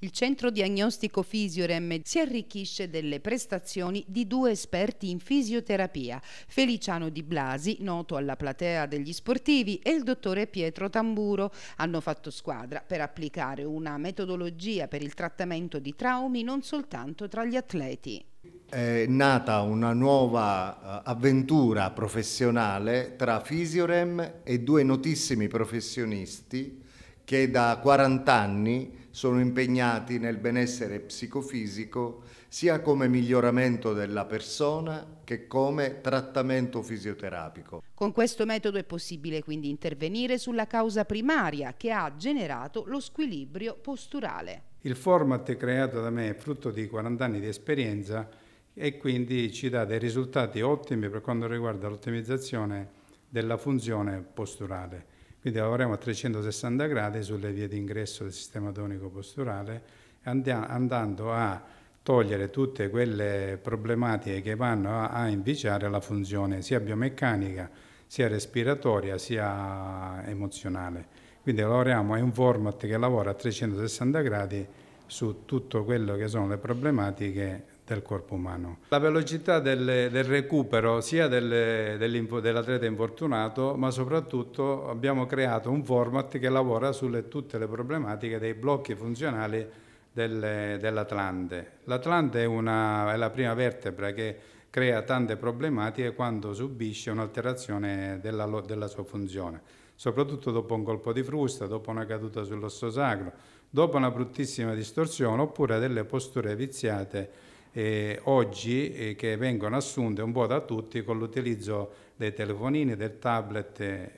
Il centro diagnostico Fisiorem si arricchisce delle prestazioni di due esperti in fisioterapia, Feliciano Di Blasi, noto alla platea degli sportivi, e il dottore Pietro Tamburo. Hanno fatto squadra per applicare una metodologia per il trattamento di traumi non soltanto tra gli atleti. È nata una nuova eh, avventura professionale tra Fisiorem e due notissimi professionisti che da 40 anni sono impegnati nel benessere psicofisico sia come miglioramento della persona che come trattamento fisioterapico. Con questo metodo è possibile quindi intervenire sulla causa primaria che ha generato lo squilibrio posturale. Il format creato da me è frutto di 40 anni di esperienza e quindi ci dà dei risultati ottimi per quanto riguarda l'ottimizzazione della funzione posturale. Quindi lavoriamo a 360 gradi sulle vie d'ingresso del sistema tonico posturale, andando a togliere tutte quelle problematiche che vanno a, a inviciare la funzione sia biomeccanica, sia respiratoria, sia emozionale. Quindi lavoriamo, è un format che lavora a 360 gradi su tutto quello che sono le problematiche del corpo umano. La velocità del, del recupero sia del, dell'atleta infortunato, ma soprattutto abbiamo creato un format che lavora su tutte le problematiche dei blocchi funzionali del, dell'Atlante. L'Atlante è, è la prima vertebra che crea tante problematiche quando subisce un'alterazione della, della, sua funzione, soprattutto dopo un colpo di frusta, dopo una caduta sull'osso sacro, dopo una bruttissima distorsione oppure delle posture viziate eh, oggi eh, che vengono assunte un po' da tutti con l'utilizzo dei telefonini, del tablet e,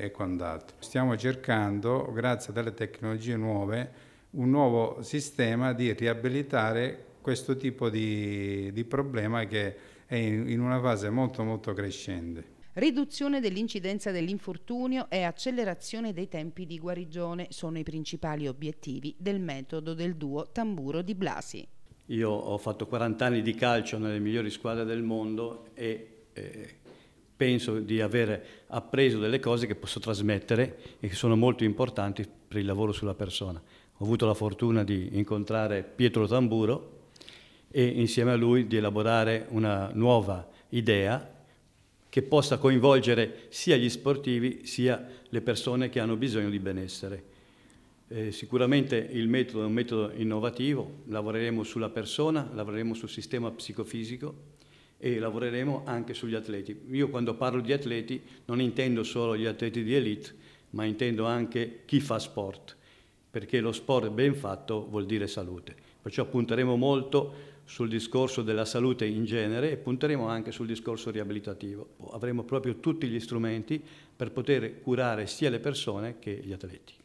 e quant'altro. Stiamo cercando, grazie a delle tecnologie nuove, un nuovo sistema di riabilitare questo tipo di, di problema che è in, in una fase molto molto crescente riduzione dell'incidenza dell'infortunio e accelerazione dei tempi di guarigione sono i principali obiettivi del metodo del duo tamburo di Blasi. Io ho fatto 40 anni di calcio nelle migliori squadre del mondo e eh, penso di aver appreso delle cose che posso trasmettere e che sono molto importanti per il lavoro sulla persona. Ho avuto la fortuna di incontrare Pietro Tamburo e insieme a lui di elaborare una nuova idea che possa coinvolgere sia gli sportivi sia le persone che hanno bisogno di benessere. Eh, sicuramente il metodo è un metodo innovativo, lavoreremo sulla persona, lavoreremo sul sistema psicofisico e lavoreremo anche sugli atleti. Io quando parlo di atleti non intendo solo gli atleti di elite, ma intendo anche chi fa sport, perché lo sport ben fatto vuol dire salute. Perciò punteremo molto sul discorso della salute in genere e punteremo anche sul discorso riabilitativo. Avremo proprio tutti gli strumenti per poter curare sia le persone che gli atleti.